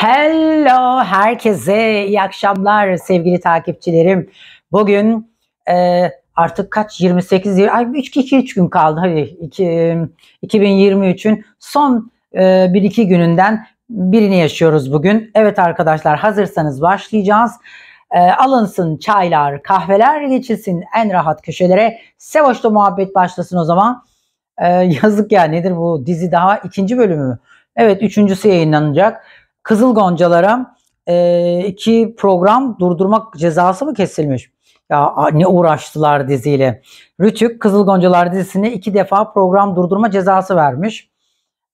Hello herkese iyi akşamlar sevgili takipçilerim. Bugün e, artık kaç 28 ay 3 2 3 gün kaldı. Hadi 2023'ün e, son e, 1-2 gününden birini yaşıyoruz bugün. Evet arkadaşlar hazırsanız başlayacağız. E, alınsın çaylar, kahveler geçilsin en rahat köşelere. Sevoş'ta muhabbet başlasın o zaman. E, yazık ya nedir bu dizi daha ikinci bölümü Evet üçüncüsü yayınlanacak. Kızıl Goncalara e, iki program durdurmak cezası mı kesilmiş? Ya ne uğraştılar diziyle. Rütük Kızıl Goncalar dizisine iki defa program durdurma cezası vermiş.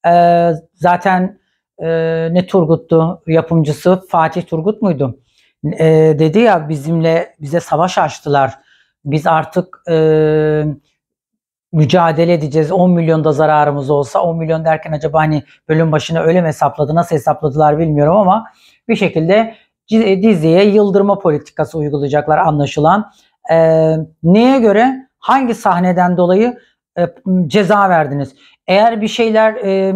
E, zaten e, ne Turgut'tu yapımcısı Fatih Turgut muydu? E, dedi ya bizimle bize savaş açtılar. Biz artık e, mücadele edeceğiz. 10 milyon da zararımız olsa 10 milyon derken acaba hani bölüm başına öyle mi hesapladı nasıl hesapladılar bilmiyorum ama bir şekilde e, diziye yıldırma politikası uygulayacaklar anlaşılan. Ee, neye göre hangi sahneden dolayı e, ceza verdiniz? Eğer bir şeyler e,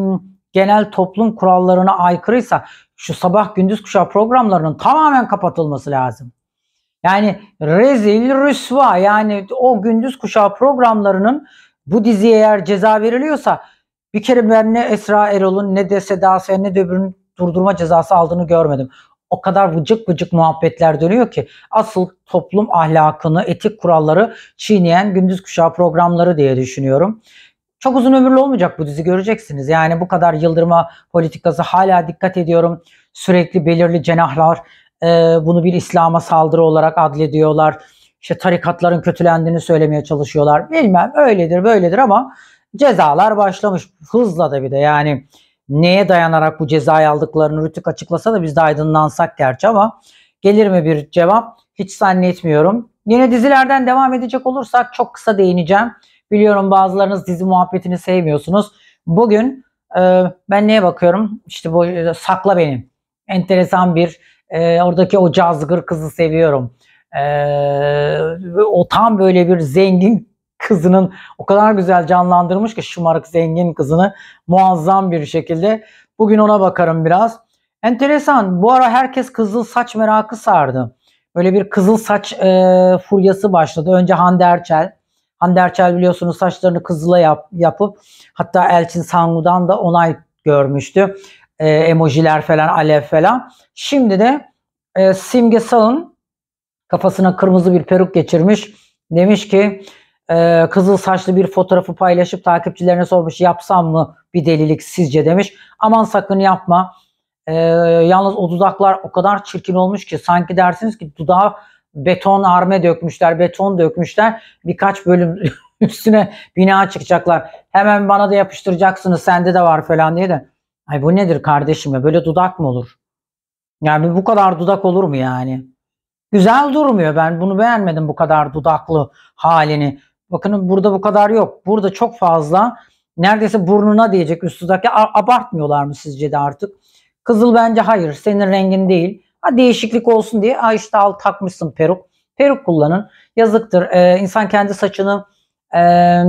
genel toplum kurallarına aykırıysa şu sabah gündüz kuşağı programlarının tamamen kapatılması lazım. Yani rezil rüsva yani o gündüz kuşağı programlarının bu diziye eğer ceza veriliyorsa bir kere ben ne Esra Erol'un ne de Seda Sayan ne de öbürünün durdurma cezası aldığını görmedim. O kadar vıcık vıcık muhabbetler dönüyor ki asıl toplum ahlakını, etik kuralları çiğneyen gündüz kuşağı programları diye düşünüyorum. Çok uzun ömürlü olmayacak bu dizi göreceksiniz. Yani bu kadar yıldırma politikası hala dikkat ediyorum. Sürekli belirli cenahlar e, bunu bir İslam'a saldırı olarak adlediyorlar işte tarikatların kötülendiğini söylemeye çalışıyorlar. Bilmem öyledir böyledir ama cezalar başlamış. Hızla da bir de yani neye dayanarak bu cezayı aldıklarını Rütük açıklasa da biz de aydınlansak gerçi ama gelir mi bir cevap? Hiç zannetmiyorum. Yine dizilerden devam edecek olursak çok kısa değineceğim. Biliyorum bazılarınız dizi muhabbetini sevmiyorsunuz. Bugün e, ben neye bakıyorum? İşte bu e, Sakla Beni. Enteresan bir e, oradaki o cazgır kızı seviyorum. Ee, o tam böyle bir zengin kızının o kadar güzel canlandırmış ki şımarık zengin kızını muazzam bir şekilde. Bugün ona bakarım biraz. Enteresan bu ara herkes kızıl saç merakı sardı. Böyle bir kızıl saç e, furyası başladı. Önce Hande Erçel. Hande Erçel biliyorsunuz saçlarını kızıla yap, yapıp hatta Elçin Sangu'dan da onay görmüştü. E, emojiler falan, alev falan. Şimdi de e, Simge Sal'ın kafasına kırmızı bir peruk geçirmiş. Demiş ki e, kızıl saçlı bir fotoğrafı paylaşıp takipçilerine sormuş yapsam mı bir delilik sizce demiş. Aman sakın yapma. E, yalnız o dudaklar o kadar çirkin olmuş ki sanki dersiniz ki dudağı beton arme dökmüşler, beton dökmüşler. Birkaç bölüm üstüne bina çıkacaklar. Hemen bana da yapıştıracaksınız sende de var falan diye de. Ay bu nedir kardeşim ya böyle dudak mı olur? Yani bu kadar dudak olur mu yani? Güzel durmuyor. Ben bunu beğenmedim bu kadar dudaklı halini. Bakın burada bu kadar yok. Burada çok fazla neredeyse burnuna diyecek üst dudaki abartmıyorlar mı sizce de artık? Kızıl bence hayır senin rengin değil. Ha değişiklik olsun diye ha işte al takmışsın peruk. Peruk kullanın. Yazıktır. Ee, insan kendi saçını eee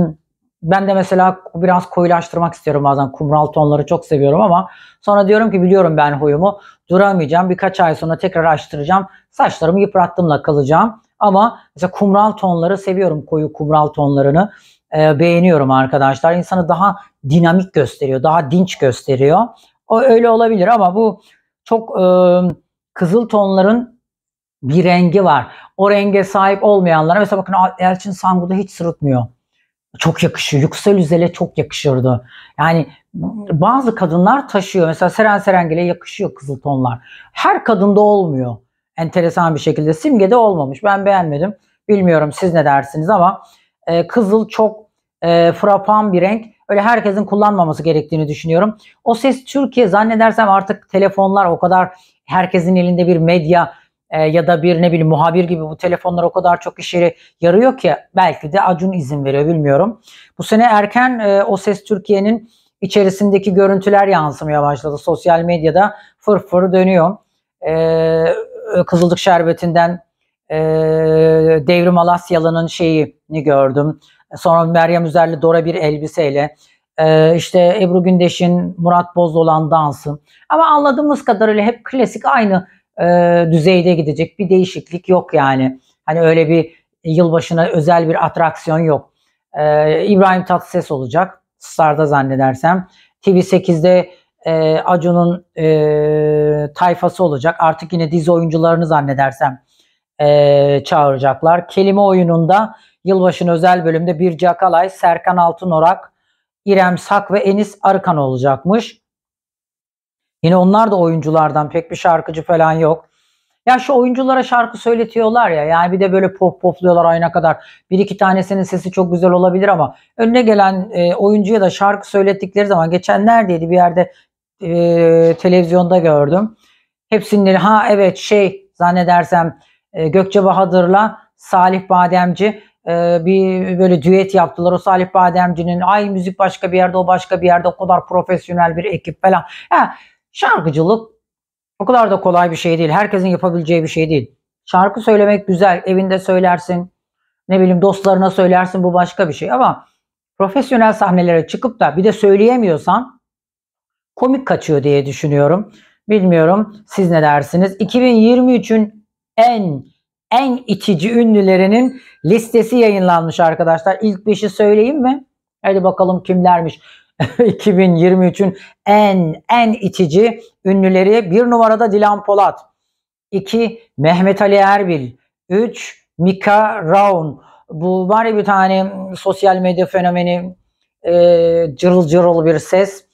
ben de mesela biraz koyulaştırmak istiyorum bazen. Kumral tonları çok seviyorum ama sonra diyorum ki biliyorum ben huyumu. Duramayacağım. Birkaç ay sonra tekrar açtıracağım. Saçlarımı yıprattığımla kalacağım. Ama mesela kumral tonları seviyorum. Koyu kumral tonlarını e, beğeniyorum arkadaşlar. İnsanı daha dinamik gösteriyor. Daha dinç gösteriyor. O öyle olabilir ama bu çok e, kızıl tonların bir rengi var. O renge sahip olmayanlara mesela bakın Elçin Sangu'da hiç sırıtmıyor çok yakışıyor. Yüksel Üzel'e çok yakışırdı. Yani bazı kadınlar taşıyor. Mesela Seren Serengil'e yakışıyor kızıl tonlar. Her kadında olmuyor. Enteresan bir şekilde. Simge'de olmamış. Ben beğenmedim. Bilmiyorum siz ne dersiniz ama e, kızıl çok e, frapan bir renk. Öyle herkesin kullanmaması gerektiğini düşünüyorum. O ses Türkiye zannedersem artık telefonlar o kadar herkesin elinde bir medya ee, ya da bir ne bileyim muhabir gibi bu telefonlar o kadar çok işe yarıyor ki belki de Acun izin veriyor bilmiyorum. Bu sene erken e, O Ses Türkiye'nin içerisindeki görüntüler yansımaya başladı. Sosyal medyada fırfır dönüyor. E, Kızıldık Şerbeti'nden e, Devrim Alasyalı'nın şeyini gördüm. Sonra Meryem Üzerli Dora bir elbiseyle. Ee, işte Ebru Gündeş'in Murat Boz olan dansı. Ama anladığımız kadarıyla hep klasik aynı e, düzeyde gidecek. Bir değişiklik yok yani. Hani öyle bir yılbaşına özel bir atraksiyon yok. E, İbrahim Tatlıses olacak. Star'da zannedersem. TV8'de e, Acun'un e, tayfası olacak. Artık yine dizi oyuncularını zannedersem e, çağıracaklar. Kelime oyununda yılbaşına özel bölümde Birce Akalay, Serkan Altınorak, İrem Sak ve Enis Arıkan olacakmış. Yine onlar da oyunculardan pek bir şarkıcı falan yok. Ya şu oyunculara şarkı söyletiyorlar ya. Yani bir de böyle pop popluyorlar ayna kadar. Bir iki tanesinin sesi çok güzel olabilir ama önüne gelen e, oyuncuya da şarkı söylettikleri zaman geçen neredeydi bir yerde e, televizyonda gördüm. Hepsinin ha evet şey zannedersem e, Gökçe Bahadır'la Salih Bademci e, bir böyle düet yaptılar. O Salih Bademci'nin ay müzik başka bir yerde o başka bir yerde o kadar profesyonel bir ekip falan. Ha, Şarkıcılık o kadar da kolay bir şey değil. Herkesin yapabileceği bir şey değil. Şarkı söylemek güzel. Evinde söylersin. Ne bileyim dostlarına söylersin. Bu başka bir şey. Ama profesyonel sahnelere çıkıp da bir de söyleyemiyorsan komik kaçıyor diye düşünüyorum. Bilmiyorum siz ne dersiniz? 2023'ün en en içici ünlülerinin listesi yayınlanmış arkadaşlar. İlk 5'i söyleyeyim mi? Hadi bakalım kimlermiş. 2023'ün en en itici ünlüleri bir numarada Dilan Polat. 2. Mehmet Ali Erbil. 3. Mika Raun. Bu var ya bir tane sosyal medya fenomeni e, cırıl cırıl bir ses.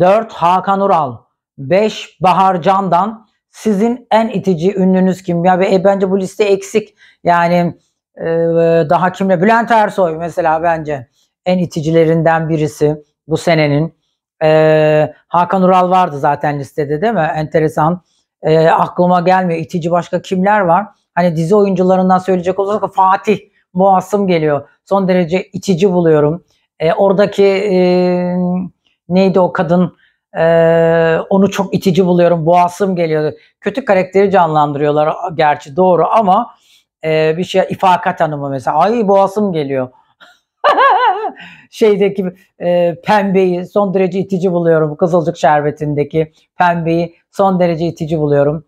4. Hakan Ural. 5. Bahar Candan. Sizin en itici ünlünüz kim? Ya e, bence bu liste eksik. Yani e, daha kimle? Bülent Ersoy mesela bence en iticilerinden birisi bu senenin. E, Hakan Ural vardı zaten listede değil mi? Enteresan. E, aklıma gelmiyor. İtici başka kimler var? Hani dizi oyuncularından söyleyecek olursak Fatih Boğasım geliyor. Son derece itici buluyorum. E, oradaki e, neydi o kadın? Ee, onu çok itici buluyorum. Boğasım geliyor. Kötü karakteri canlandırıyorlar gerçi doğru ama e, bir şey İfakat Hanım'ı mesela. Ay boğasım geliyor. şeydeki e, pembeyi son derece itici buluyorum. Kızılcık şerbetindeki pembeyi son derece itici buluyorum.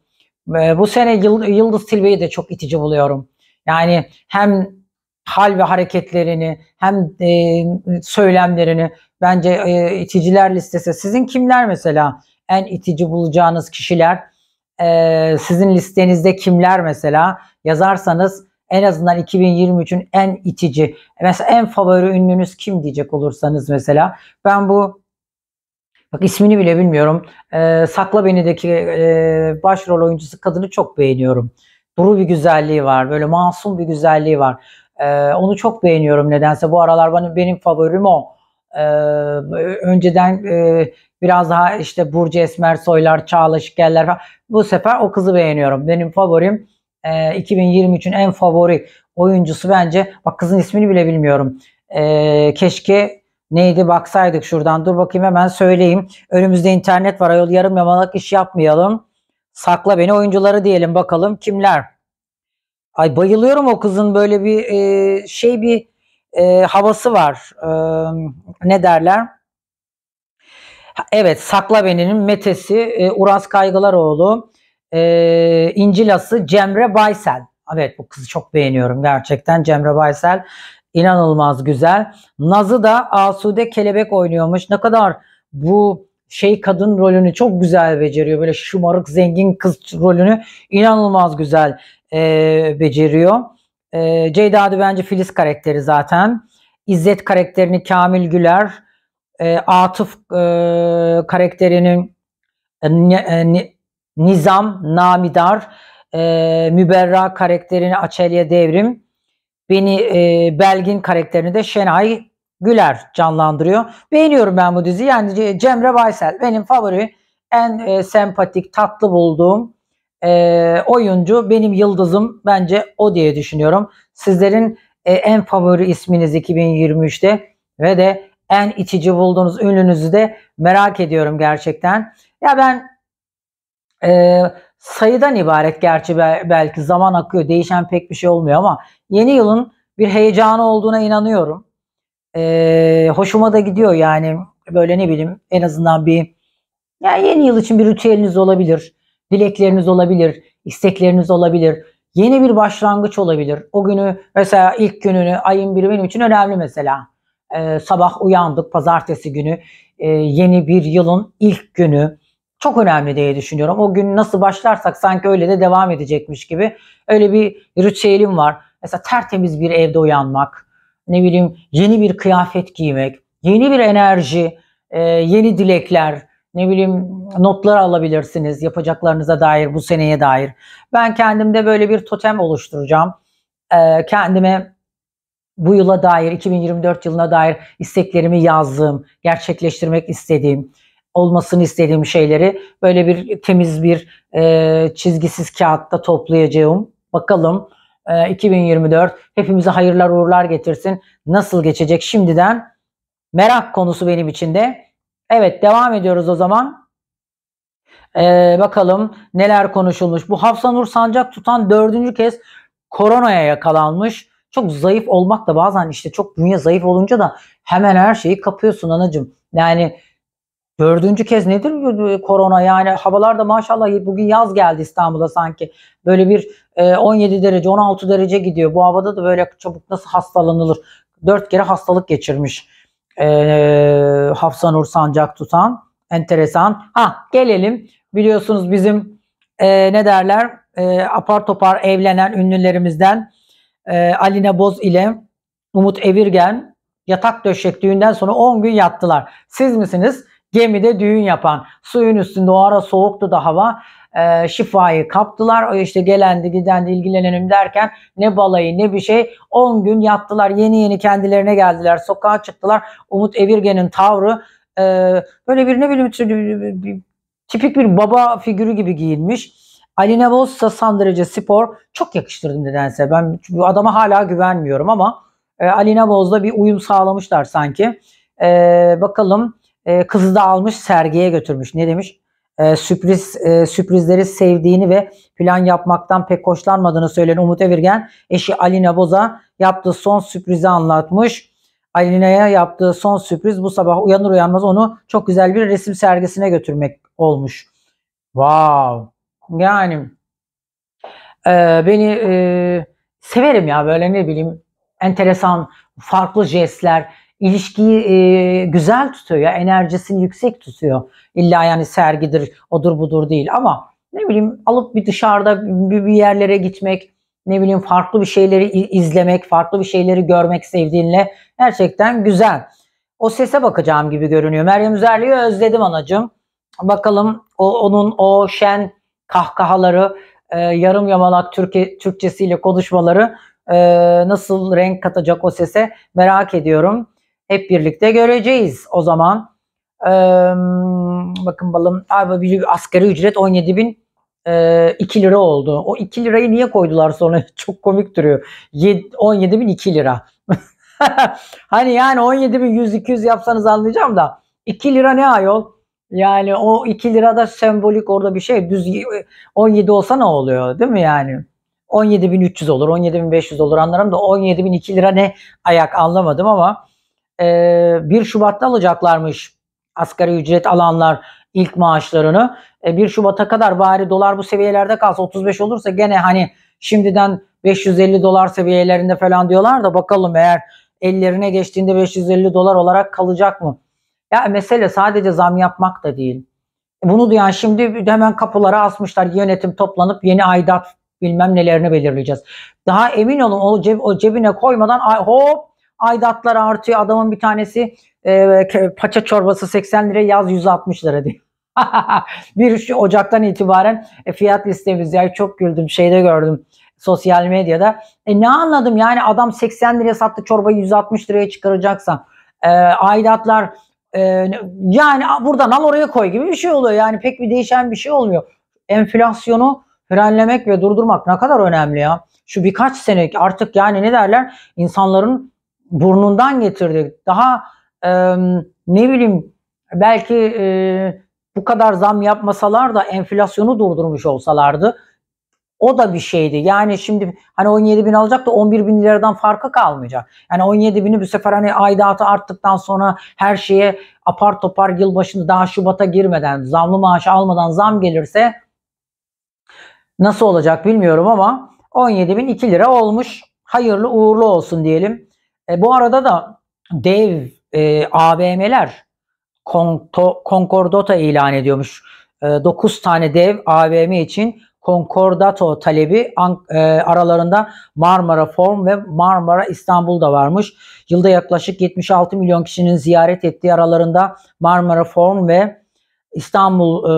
E, bu sene Yıldız Tilbe'yi de çok itici buluyorum. Yani hem hal ve hareketlerini hem e, söylemlerini bence e, iticiler listesi. Sizin kimler mesela en itici bulacağınız kişiler? E, sizin listenizde kimler mesela yazarsanız en azından 2023'ün en itici mesela en favori ünlünüz kim diyecek olursanız mesela ben bu bak ismini bile bilmiyorum e, Sakla Beni'deki e, başrol oyuncusu kadını çok beğeniyorum. Duru bir güzelliği var böyle masum bir güzelliği var. E, onu çok beğeniyorum nedense bu aralar benim, benim favorim o. Ee, önceden e, biraz daha işte Burcu Esmer Soylar, Çağla Şikeller falan. Bu sefer o kızı beğeniyorum. Benim favorim e, ee, 2023'ün en favori oyuncusu bence. Bak kızın ismini bile bilmiyorum. E, keşke neydi baksaydık şuradan. Dur bakayım hemen söyleyeyim. Önümüzde internet var ayol yarım yamalak iş yapmayalım. Sakla beni oyuncuları diyelim bakalım kimler. Ay bayılıyorum o kızın böyle bir e, şey bir e, havası var. E, ne derler? Evet Sakla Beni'nin Metesi e, Uras Kaygılaroğlu e, İncilası Cemre Baysel. Evet bu kızı çok beğeniyorum gerçekten. Cemre Baysel inanılmaz güzel. Naz'ı da Asude Kelebek oynuyormuş. Ne kadar bu şey kadın rolünü çok güzel beceriyor. Böyle şımarık zengin kız rolünü inanılmaz güzel e, beceriyor. E, Ceyda adı bence Filiz karakteri zaten. İzzet karakterini Kamil Güler, e, Atıf e, karakterinin e, e Nizam, Namidar, e, Müberra karakterini Açelya Devrim, beni e, Belgin karakterini de Şenay Güler canlandırıyor. Beğeniyorum ben bu diziyi. Yani Cemre Baysel benim favori, en e, sempatik, tatlı bulduğum e, oyuncu, benim yıldızım bence o diye düşünüyorum. Sizlerin e, en favori isminiz 2023'te ve de en içici bulduğunuz ünlünüzü de merak ediyorum gerçekten. Ya ben e, sayıdan ibaret gerçi belki zaman akıyor değişen pek bir şey olmuyor ama yeni yılın bir heyecanı olduğuna inanıyorum. E, hoşuma da gidiyor yani böyle ne bileyim en azından bir yani yeni yıl için bir ritüeliniz olabilir, dilekleriniz olabilir, istekleriniz olabilir, yeni bir başlangıç olabilir. O günü mesela ilk gününü ayın biri benim için önemli mesela. Ee, sabah uyandık pazartesi günü e, yeni bir yılın ilk günü çok önemli diye düşünüyorum. O gün nasıl başlarsak sanki öyle de devam edecekmiş gibi. Öyle bir ritüelim var. Mesela tertemiz bir evde uyanmak, ne bileyim yeni bir kıyafet giymek, yeni bir enerji, e, yeni dilekler, ne bileyim notlar alabilirsiniz yapacaklarınıza dair, bu seneye dair. Ben kendimde böyle bir totem oluşturacağım. E, kendime bu yıla dair, 2024 yılına dair isteklerimi yazdığım, gerçekleştirmek istediğim, olmasını istediğim şeyleri böyle bir temiz bir e, çizgisiz kağıtta toplayacağım. Bakalım e, 2024 hepimize hayırlar uğurlar getirsin. Nasıl geçecek şimdiden merak konusu benim için de. Evet devam ediyoruz o zaman. Ee, bakalım neler konuşulmuş. Bu Hafsanur Sancak tutan dördüncü kez koronaya yakalanmış. Çok zayıf olmak da bazen işte çok dünya zayıf olunca da hemen her şeyi kapıyorsun anacım. Yani Dördüncü kez nedir korona yani havalar da maşallah bugün yaz geldi İstanbul'a sanki. Böyle bir 17 e, derece 16 derece gidiyor. Bu havada da böyle çabuk nasıl hastalanılır. Dört kere hastalık geçirmiş ee, Hafsa Nur Sancak tutan. Enteresan. Ha gelelim biliyorsunuz bizim e, ne derler e, apar topar evlenen ünlülerimizden e, Aline Boz ile Umut Evirgen yatak döşek düğünden sonra 10 gün yattılar. Siz misiniz? gemide düğün yapan suyun üstünde o ara soğuktu da hava e, şifayı kaptılar. O işte gelendi gidendi ilgilenelim derken ne balayı ne bir şey 10 gün yattılar yeni yeni kendilerine geldiler sokağa çıktılar. Umut Evirgen'in tavrı e, böyle bir ne bileyim tipik bir baba figürü gibi giyinmiş. Ali Navoz Sasan derece spor çok yakıştırdım nedense. Ben bu adama hala güvenmiyorum ama e, Ali Navoz'da bir uyum sağlamışlar sanki. E, bakalım ee, kızı da almış sergiye götürmüş. Ne demiş? E, sürpriz e, sürprizleri sevdiğini ve plan yapmaktan pek hoşlanmadığını söyleyen Umut Evirgen eşi Alina Boza yaptığı son sürprizi anlatmış. Alina'ya yaptığı son sürpriz bu sabah uyanır uyanmaz onu çok güzel bir resim sergisine götürmek olmuş. Wow. Yani e, beni e, severim ya böyle ne bileyim enteresan farklı jestler ilişkiyi e, güzel tutuyor enerjisini yüksek tutuyor. İlla yani sergidir odur budur değil ama ne bileyim alıp bir dışarıda bir, bir yerlere gitmek ne bileyim farklı bir şeyleri izlemek, farklı bir şeyleri görmek sevdiğinle gerçekten güzel. O sese bakacağım gibi görünüyor. Meryem Üzerli'yi özledim anacığım. Bakalım o, onun o şen kahkahaları, e, yarım yamalak Türkiye, Türkçesiyle konuşmaları e, nasıl renk katacak o sese merak ediyorum. Hep birlikte göreceğiz o zaman. Ee, bakın balım abi asgari ücret 17 bin e, 2 lira oldu. O 2 lirayı niye koydular sonra? Çok komik duruyor. 17 bin 2 lira. hani yani 17 bin 100 200 yapsanız anlayacağım da 2 lira ne ayol? Yani o 2 lirada sembolik orada bir şey. Düz 17 e, olsa ne oluyor değil mi yani? 17.300 olur, 17.500 olur anlarım da 17.002 lira ne ayak anlamadım ama e, 1 Şubat'ta alacaklarmış asgari ücret alanlar ilk maaşlarını. E, 1 Şubat'a kadar bari dolar bu seviyelerde kalsa 35 olursa gene hani şimdiden 550 dolar seviyelerinde falan diyorlar da bakalım eğer ellerine geçtiğinde 550 dolar olarak kalacak mı? Ya mesele sadece zam yapmak da değil. E, bunu duyan şimdi hemen kapılara asmışlar. Yönetim toplanıp yeni aidat bilmem nelerini belirleyeceğiz. Daha emin olun o, ceb, o cebine koymadan hop Aidatlar artıyor. Adamın bir tanesi e, paça çorbası 80 lira yaz 160 lira Bir 1 Ocak'tan itibaren e, fiyat listemiz yani çok güldüm şeyde gördüm sosyal medyada. E ne anladım yani adam 80 liraya sattı çorbayı 160 liraya çıkaracaksa e, aidatlar e, yani buradan al oraya koy gibi bir şey oluyor. Yani pek bir değişen bir şey olmuyor. Enflasyonu frenlemek ve durdurmak ne kadar önemli ya. Şu birkaç senelik artık yani ne derler insanların burnundan getirdik. Daha e, ne bileyim belki e, bu kadar zam yapmasalar da enflasyonu durdurmuş olsalardı o da bir şeydi. Yani şimdi hani 17 bin alacak da 11 bin liradan farkı kalmayacak. Yani 17 bini bu sefer hani aidatı arttıktan sonra her şeye apar topar yılbaşını daha Şubat'a girmeden zamlı maaşı almadan zam gelirse nasıl olacak bilmiyorum ama 17 bin 2 lira olmuş. Hayırlı uğurlu olsun diyelim. E, bu arada da dev e, AVM'ler konto, ilan ediyormuş. E, 9 tane dev AVM için konkordato talebi e, aralarında Marmara Form ve Marmara İstanbul'da varmış. Yılda yaklaşık 76 milyon kişinin ziyaret ettiği aralarında Marmara Form ve İstanbul e,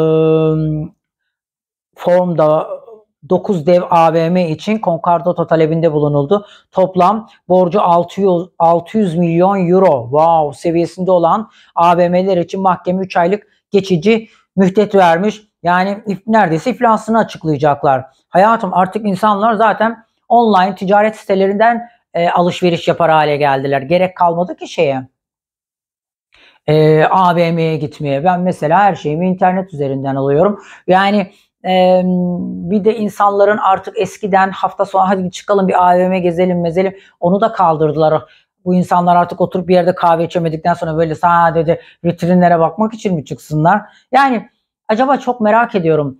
Form'da 9 dev AVM için konkordato talebinde bulunuldu. Toplam borcu 600, 600 milyon euro wow, seviyesinde olan AVM'ler için mahkeme 3 aylık geçici mühlet vermiş. Yani neredeyse iflasını açıklayacaklar. Hayatım artık insanlar zaten online ticaret sitelerinden e, alışveriş yapar hale geldiler. Gerek kalmadı ki şeye. E, AVM'ye gitmeye. Ben mesela her şeyimi internet üzerinden alıyorum. Yani ee, bir de insanların artık eskiden hafta sonu hadi çıkalım bir AVM gezelim mezelim onu da kaldırdılar. Bu insanlar artık oturup bir yerde kahve içemedikten sonra böyle sadece vitrinlere bakmak için mi çıksınlar? Yani acaba çok merak ediyorum.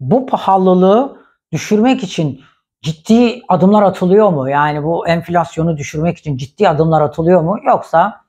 Bu pahalılığı düşürmek için ciddi adımlar atılıyor mu? Yani bu enflasyonu düşürmek için ciddi adımlar atılıyor mu? Yoksa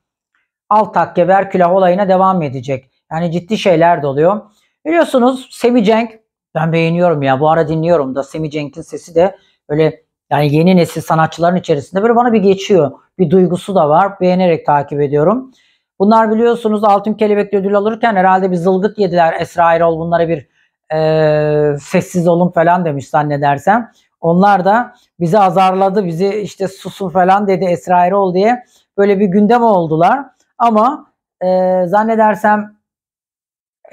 altak geber külah olayına devam edecek. Yani ciddi şeyler de oluyor. Biliyorsunuz Semi Cenk ben beğeniyorum ya bu ara dinliyorum da Semi Cenk'in sesi de öyle yani yeni nesil sanatçıların içerisinde böyle bana bir geçiyor. Bir duygusu da var. Beğenerek takip ediyorum. Bunlar biliyorsunuz Altın Kelebek ödül alırken herhalde bir zılgıt yediler. Esra Erol bunlara bir e, sessiz olun falan demiş zannedersem. Onlar da bizi azarladı, bizi işte susun falan dedi Esra Erol diye. Böyle bir gündem oldular. Ama e, zannedersem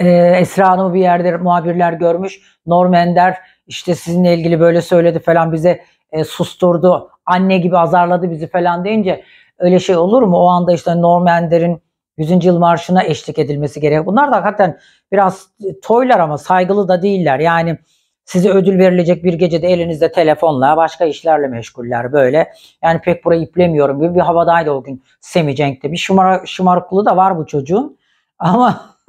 e, Esra Hanım'ı bir yerde muhabirler görmüş. Norm Ender işte sizinle ilgili böyle söyledi falan bize e, susturdu. Anne gibi azarladı bizi falan deyince öyle şey olur mu? O anda işte Norm Ender'in 100. yıl marşına eşlik edilmesi gerekiyor. Bunlar da hakikaten biraz toylar ama saygılı da değiller. Yani size ödül verilecek bir gecede elinizde telefonla başka işlerle meşguller böyle. Yani pek burayı iplemiyorum gibi bir havadaydı o gün Semi Cenk'te. Bir şımar, şımarıklığı da var bu çocuğun. Ama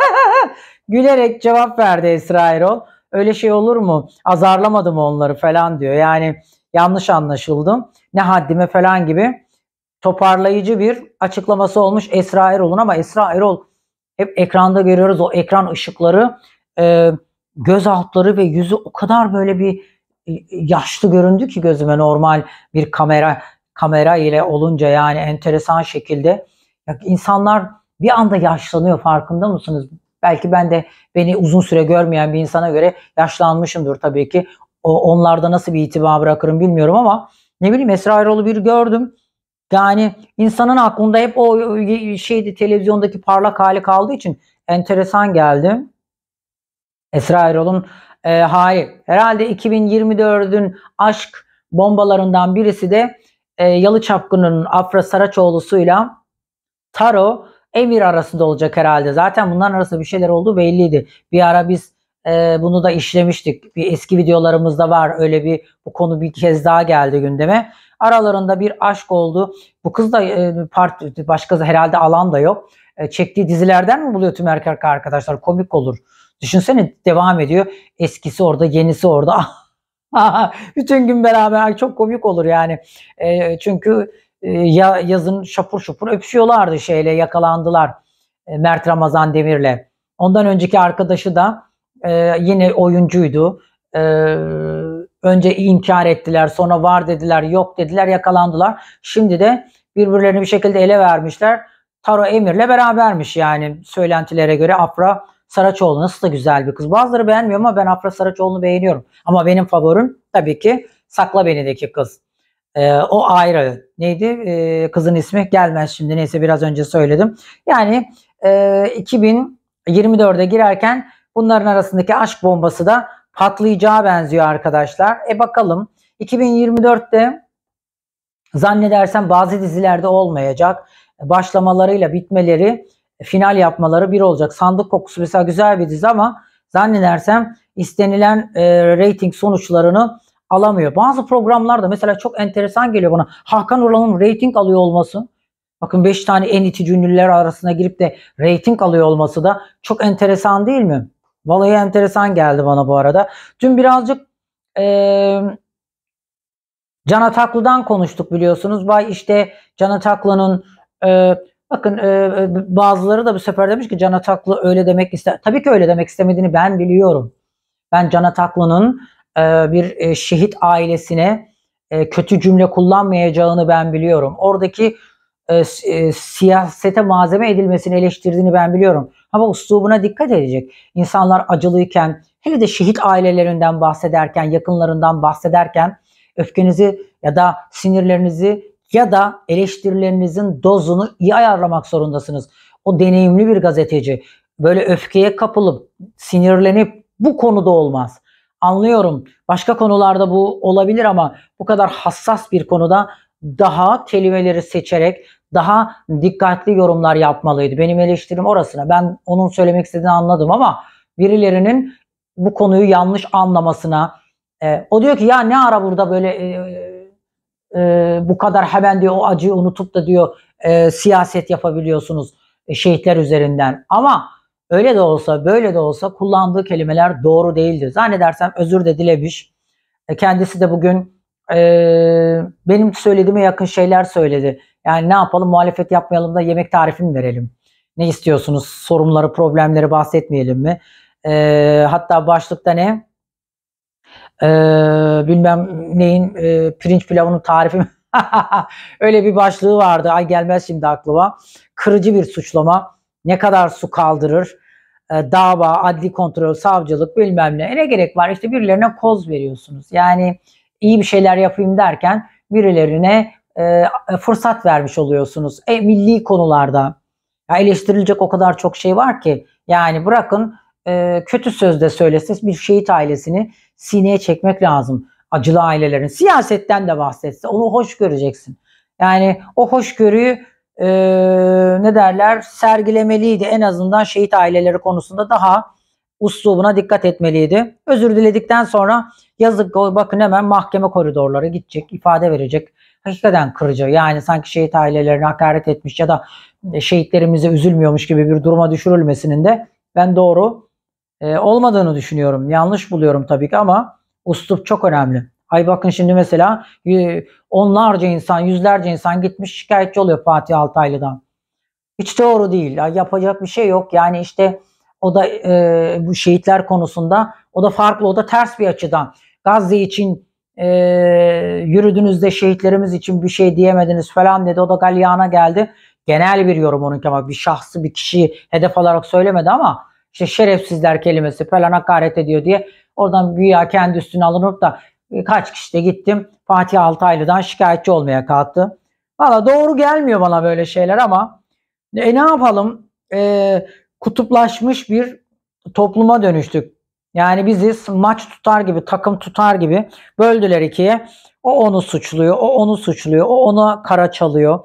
Gülerek cevap verdi Esra Erol. Öyle şey olur mu? Azarlamadım onları falan diyor. Yani yanlış anlaşıldım. Ne haddime falan gibi toparlayıcı bir açıklaması olmuş Esra Erol'un ama Esra Erol hep ekranda görüyoruz o ekran ışıkları e, göz altları ve yüzü o kadar böyle bir e, yaşlı göründü ki gözüme normal bir kamera kamera ile olunca yani enteresan şekilde ya insanlar bir anda yaşlanıyor farkında mısınız? Belki ben de beni uzun süre görmeyen bir insana göre yaşlanmışımdır tabii ki. O, onlarda nasıl bir itibar bırakırım bilmiyorum ama ne bileyim Esra Erol'u bir gördüm. Yani insanın aklında hep o şeydi televizyondaki parlak hali kaldığı için enteresan geldi. Esra Erol'un e, hali. Herhalde 2024'ün aşk bombalarından birisi de e, Yalı Çapkın'ın Afra Saraçoğlu'suyla Taro Emir arasında olacak herhalde. Zaten bunların arasında bir şeyler olduğu belliydi. Bir ara biz e, bunu da işlemiştik. Bir eski videolarımızda var. Öyle bir bu konu bir kez daha geldi gündeme. Aralarında bir aşk oldu. Bu kız da e, part başka da herhalde alan da yok. E, çektiği dizilerden mi buluyor tüm erkek arkadaşlar? Komik olur. Düşünsene devam ediyor. Eskisi orada, yenisi orada. Bütün gün beraber çok komik olur yani. E, çünkü ee, ya yazın şapur şupur öpüşüyorlardı şeyle yakalandılar e, Mert Ramazan Demir'le. Ondan önceki arkadaşı da e, yine oyuncuydu. E, önce inkar ettiler, sonra var dediler, yok dediler, yakalandılar. Şimdi de birbirlerini bir şekilde ele vermişler. Taro Emir'le berabermiş yani söylentilere göre Afra Saraçoğlu nasıl da güzel bir kız. Bazıları beğenmiyor ama ben Afra Saraçoğlu'nu beğeniyorum. Ama benim favorim tabii ki Sakla Beni'deki kız. E, o ayrı. Neydi? E, kızın ismi gelmez şimdi. Neyse biraz önce söyledim. Yani e, 2024'e girerken bunların arasındaki aşk bombası da patlayacağı benziyor arkadaşlar. E bakalım 2024'te zannedersem bazı dizilerde olmayacak. Başlamalarıyla bitmeleri, final yapmaları bir olacak. Sandık kokusu mesela güzel bir dizi ama zannedersem istenilen e, rating sonuçlarını alamıyor. Bazı programlarda mesela çok enteresan geliyor bana. Hakan Ural'ın reyting alıyor olması. Bakın 5 tane en itici ünlüler arasına girip de reyting alıyor olması da çok enteresan değil mi? Vallahi enteresan geldi bana bu arada. Dün birazcık ee, Can Ataklı'dan konuştuk biliyorsunuz. Bay işte Can Ataklı'nın e, bakın e, bazıları da bu sefer demiş ki Can Ataklı öyle demek ister. Tabii ki öyle demek istemediğini ben biliyorum. Ben Can Ataklı'nın e, bir e, şehit ailesine e, kötü cümle kullanmayacağını ben biliyorum. Oradaki siyasete malzeme edilmesini eleştirdiğini ben biliyorum. Ama uslubuna dikkat edecek. İnsanlar acılıyken, hele de şehit ailelerinden bahsederken, yakınlarından bahsederken öfkenizi ya da sinirlerinizi ya da eleştirilerinizin dozunu iyi ayarlamak zorundasınız. O deneyimli bir gazeteci böyle öfkeye kapılıp sinirlenip bu konuda olmaz anlıyorum. Başka konularda bu olabilir ama bu kadar hassas bir konuda daha kelimeleri seçerek daha dikkatli yorumlar yapmalıydı. Benim eleştirim orasına. Ben onun söylemek istediğini anladım ama birilerinin bu konuyu yanlış anlamasına e, o diyor ki ya ne ara burada böyle e, e, e bu kadar hemen diyor o acıyı unutup da diyor e, siyaset yapabiliyorsunuz e, şehitler üzerinden. Ama Öyle de olsa böyle de olsa kullandığı kelimeler doğru değildir. Zannedersem özür de dilemiş. E, kendisi de bugün e, benim söylediğime yakın şeyler söyledi. Yani ne yapalım muhalefet yapmayalım da yemek tarifi mi verelim? Ne istiyorsunuz? Sorunları, problemleri bahsetmeyelim mi? E, hatta başlıkta ne? E, bilmem neyin e, pirinç pilavının tarifi mi? Öyle bir başlığı vardı. Ay gelmez şimdi aklıma. Kırıcı bir suçlama. Ne kadar su kaldırır? E, dava, adli kontrol, savcılık bilmem ne. E, ne gerek var? İşte birilerine koz veriyorsunuz. Yani iyi bir şeyler yapayım derken birilerine e, e, fırsat vermiş oluyorsunuz. E, milli konularda ya eleştirilecek o kadar çok şey var ki. Yani bırakın e, kötü sözde söylese bir şehit ailesini sineye çekmek lazım. Acılı ailelerin. Siyasetten de bahsetse onu hoş göreceksin. Yani o hoşgörüyü e, ne derler sergilemeliydi. En azından şehit aileleri konusunda daha uslubuna dikkat etmeliydi. Özür diledikten sonra yazık bakın hemen mahkeme koridorları gidecek, ifade verecek. Hakikaten kırıcı. Yani sanki şehit ailelerine hakaret etmiş ya da e, şehitlerimize üzülmüyormuş gibi bir duruma düşürülmesinin de ben doğru e, olmadığını düşünüyorum. Yanlış buluyorum tabii ki ama uslup çok önemli. Ay bakın şimdi mesela e, onlarca insan, yüzlerce insan gitmiş şikayetçi oluyor Fatih Altaylı'dan. Hiç doğru değil. Ya yapacak bir şey yok. Yani işte o da e, bu şehitler konusunda o da farklı, o da ters bir açıdan. Gazze için e, yürüdüğünüzde şehitlerimiz için bir şey diyemediniz falan dedi. O da galyana geldi. Genel bir yorum onunki ama bir şahsı, bir kişi hedef alarak söylemedi ama işte şerefsizler kelimesi falan hakaret ediyor diye oradan güya kendi üstüne alınıp da e, kaç kişide gittim. Fatih Altaylı'dan şikayetçi olmaya kalktı. Valla doğru gelmiyor bana böyle şeyler ama e, ne yapalım? E, kutuplaşmış bir topluma dönüştük. Yani bizi maç tutar gibi, takım tutar gibi böldüler ikiye. O onu suçluyor, o onu suçluyor, o ona kara çalıyor.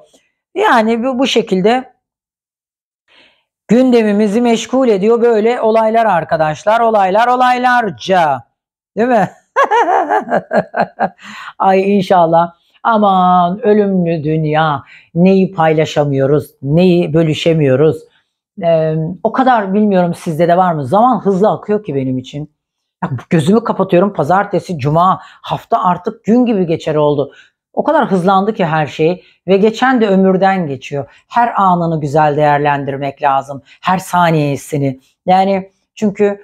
Yani bu, bu şekilde gündemimizi meşgul ediyor böyle olaylar arkadaşlar. Olaylar olaylarca. Değil mi? Ay inşallah. Aman ölümlü dünya. Neyi paylaşamıyoruz, neyi bölüşemiyoruz. Ee, o kadar bilmiyorum sizde de var mı? Zaman hızlı akıyor ki benim için. Ya gözümü kapatıyorum pazartesi, cuma, hafta artık gün gibi geçer oldu. O kadar hızlandı ki her şey ve geçen de ömürden geçiyor. Her anını güzel değerlendirmek lazım. Her saniyesini. Yani çünkü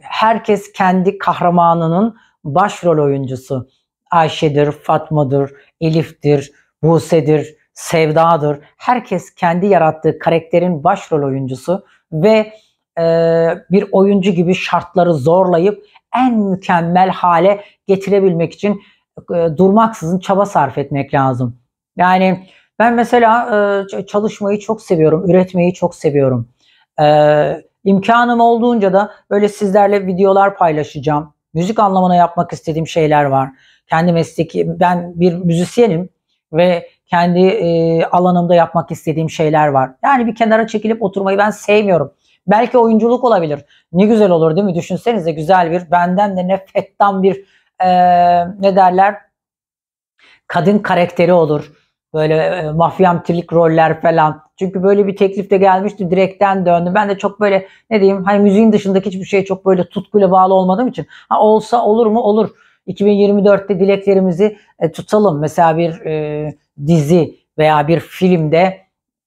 herkes kendi kahramanının başrol oyuncusu. Ayşe'dir, Fatma'dır, Elif'tir, Buse'dir, Sevda'dır. Herkes kendi yarattığı karakterin başrol oyuncusu ve e, bir oyuncu gibi şartları zorlayıp en mükemmel hale getirebilmek için e, durmaksızın çaba sarf etmek lazım. Yani ben mesela e, çalışmayı çok seviyorum, üretmeyi çok seviyorum. E, Imkanım olduğunca da böyle sizlerle videolar paylaşacağım. Müzik anlamına yapmak istediğim şeyler var. Kendi mesleki, ben bir müzisyenim ve kendi e, alanımda yapmak istediğim şeyler var. Yani bir kenara çekilip oturmayı ben sevmiyorum. Belki oyunculuk olabilir. Ne güzel olur değil mi? Düşünsenize güzel bir, benden de nefetten bir e, ne derler? Kadın karakteri olur Böyle e, mafyamtilik roller falan. Çünkü böyle bir teklif de gelmişti. Direkten döndü. Ben de çok böyle ne diyeyim hani müziğin dışındaki hiçbir şeye çok böyle tutkuyla bağlı olmadığım için. Ha, olsa olur mu? Olur. 2024'te dileklerimizi e, tutalım. Mesela bir e, dizi veya bir filmde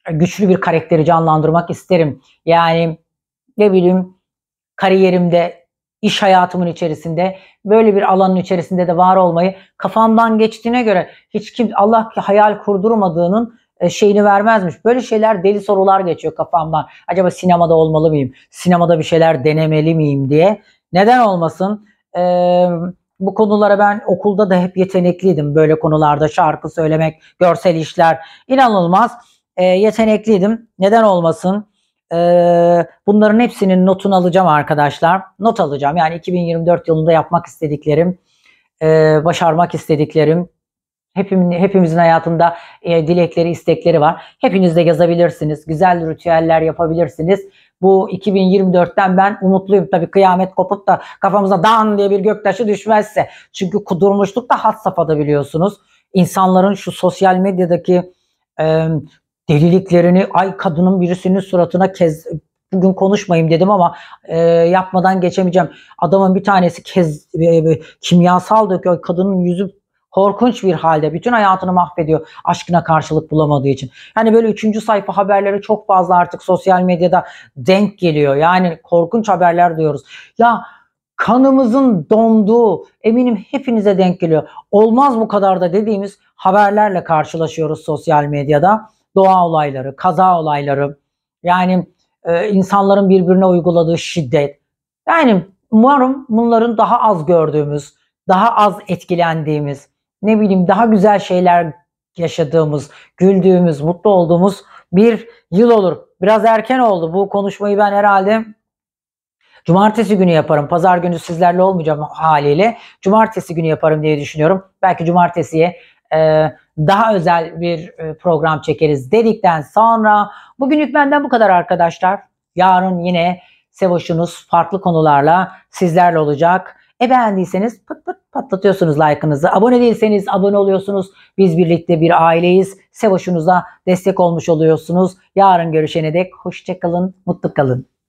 e, güçlü bir karakteri canlandırmak isterim. Yani ne bileyim kariyerimde iş hayatımın içerisinde böyle bir alanın içerisinde de var olmayı kafamdan geçtiğine göre hiç kim Allah hayal kurdurmadığının e, şeyini vermezmiş. Böyle şeyler deli sorular geçiyor kafamdan. Acaba sinemada olmalı mıyım? Sinemada bir şeyler denemeli miyim diye. Neden olmasın? Ee, bu konulara ben okulda da hep yetenekliydim. Böyle konularda şarkı söylemek, görsel işler inanılmaz e, yetenekliydim. Neden olmasın? bunların hepsinin notunu alacağım arkadaşlar. Not alacağım. Yani 2024 yılında yapmak istediklerim, başarmak istediklerim, hepimizin hayatında dilekleri, istekleri var. Hepiniz de yazabilirsiniz. Güzel ritüeller yapabilirsiniz. Bu 2024'ten ben umutluyum. Tabii kıyamet kopup da kafamıza dan diye bir göktaşı düşmezse. Çünkü kudurmuşluk da had safhada biliyorsunuz. İnsanların şu sosyal medyadaki deliliklerini ay kadının birisinin suratına kez bugün konuşmayayım dedim ama e, yapmadan geçemeyeceğim. Adamın bir tanesi kez e, kimyasal döküyor. Kadının yüzü korkunç bir halde bütün hayatını mahvediyor aşkına karşılık bulamadığı için. Yani böyle üçüncü sayfa haberleri çok fazla artık sosyal medyada denk geliyor. Yani korkunç haberler diyoruz. Ya kanımızın donduğu eminim hepinize denk geliyor. Olmaz bu kadar da dediğimiz haberlerle karşılaşıyoruz sosyal medyada doğa olayları, kaza olayları, yani e, insanların birbirine uyguladığı şiddet. Yani umarım bunların daha az gördüğümüz, daha az etkilendiğimiz, ne bileyim daha güzel şeyler yaşadığımız, güldüğümüz, mutlu olduğumuz bir yıl olur. Biraz erken oldu. Bu konuşmayı ben herhalde cumartesi günü yaparım. Pazar günü sizlerle olmayacağım haliyle. Cumartesi günü yaparım diye düşünüyorum. Belki cumartesiye e, daha özel bir e, program çekeriz dedikten sonra bugünlük benden bu kadar arkadaşlar. Yarın yine Sevoş'unuz farklı konularla sizlerle olacak. E beğendiyseniz pıt pıt patlatıyorsunuz like'ınızı. Abone değilseniz abone oluyorsunuz. Biz birlikte bir aileyiz. Sevoş'unuza destek olmuş oluyorsunuz. Yarın görüşene dek hoşçakalın, mutlu kalın.